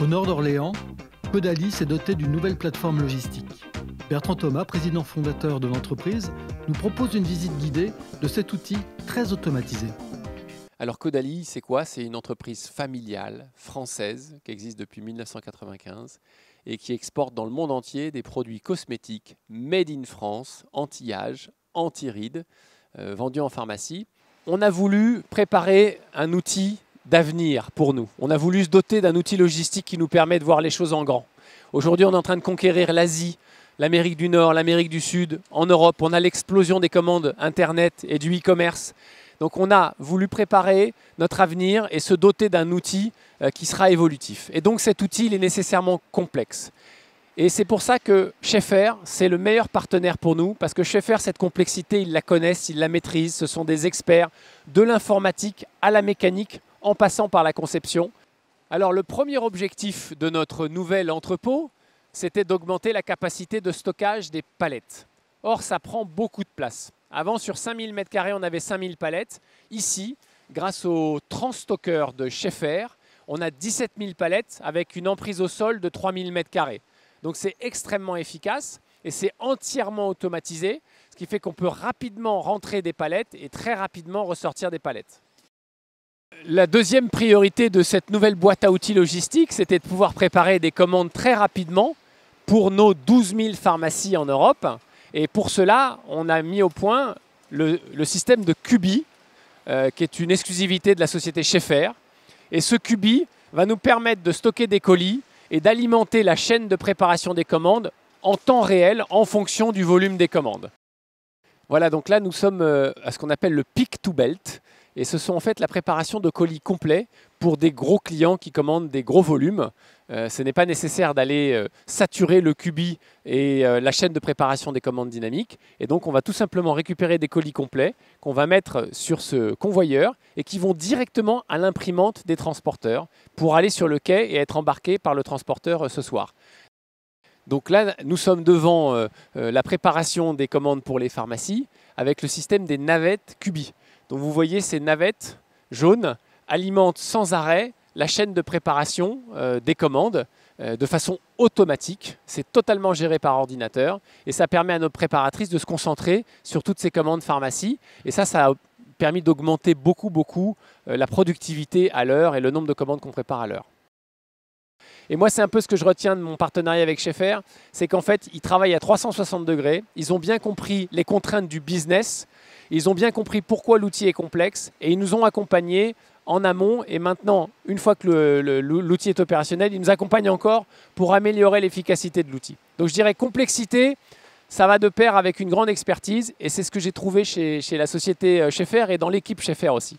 Au nord d'Orléans, Caudalie s'est doté d'une nouvelle plateforme logistique. Bertrand Thomas, président fondateur de l'entreprise, nous propose une visite guidée de cet outil très automatisé. Alors Caudalie, c'est quoi C'est une entreprise familiale française qui existe depuis 1995 et qui exporte dans le monde entier des produits cosmétiques made in France, anti-âge, anti-rides, euh, vendus en pharmacie. On a voulu préparer un outil d'avenir pour nous. On a voulu se doter d'un outil logistique qui nous permet de voir les choses en grand. Aujourd'hui, on est en train de conquérir l'Asie, l'Amérique du Nord, l'Amérique du Sud, en Europe. On a l'explosion des commandes Internet et du e-commerce. Donc on a voulu préparer notre avenir et se doter d'un outil euh, qui sera évolutif. Et donc cet outil, il est nécessairement complexe. Et c'est pour ça que Schaeffer, c'est le meilleur partenaire pour nous, parce que Schaeffer, cette complexité, ils la connaissent, ils la maîtrisent, ce sont des experts de l'informatique à la mécanique en passant par la conception. Alors le premier objectif de notre nouvel entrepôt, c'était d'augmenter la capacité de stockage des palettes. Or, ça prend beaucoup de place. Avant, sur 5000 m2, on avait 5000 palettes. Ici, grâce au transstockeur de Schaeffer, on a 17 000 palettes avec une emprise au sol de 3000 m2. Donc c'est extrêmement efficace et c'est entièrement automatisé, ce qui fait qu'on peut rapidement rentrer des palettes et très rapidement ressortir des palettes. La deuxième priorité de cette nouvelle boîte à outils logistique, c'était de pouvoir préparer des commandes très rapidement pour nos 12 000 pharmacies en Europe. Et pour cela, on a mis au point le, système de Cubi, euh, qui est une exclusivité de la société Schaeffer. Et ce Cubi va nous permettre de stocker des colis et d'alimenter la chaîne de préparation des commandes en temps réel en fonction du volume des commandes. Voilà, donc là, nous sommes euh, à ce qu'on appelle le pick to belt. Et ce sont en fait la préparation de colis complets pour des gros clients qui commandent des gros volumes. Euh, ce n'est pas nécessaire d'aller euh, saturer le QBI et euh, la chaîne de préparation des commandes dynamiques. Et donc, on va tout simplement récupérer des colis complets qu'on va mettre sur ce convoyeur et qui vont directement à l'imprimante des transporteurs pour aller sur le quai et être embarqués par le transporteur ce soir. Donc là, nous sommes devant la préparation des commandes pour les pharmacies avec le système des navettes QBI. Donc vous voyez ces navettes jaunes alimentent sans arrêt la chaîne de préparation euh, des commandes euh, de façon automatique. C'est totalement géré par ordinateur et ça permet à nos préparatrices de se concentrer sur toutes ces commandes pharmacie. Et ça, ça a permis d'augmenter beaucoup, beaucoup euh, la productivité à l'heure et le nombre de commandes qu'on prépare à l'heure. Et moi, c'est un peu ce que je retiens de mon partenariat avec Schaeffer, c'est qu'en fait, ils travaillent à 360 degrés, ils ont bien compris les contraintes du business, ils ont bien compris pourquoi l'outil est complexe et ils nous ont accompagnés en amont. Et maintenant, une fois que l'outil est opérationnel, ils nous accompagnent encore pour améliorer l'efficacité de l'outil. Donc je dirais complexité, ça va de pair avec une grande expertise et c'est ce que j'ai trouvé chez, la société euh, Schaeffer et dans l'équipe Schaeffer aussi.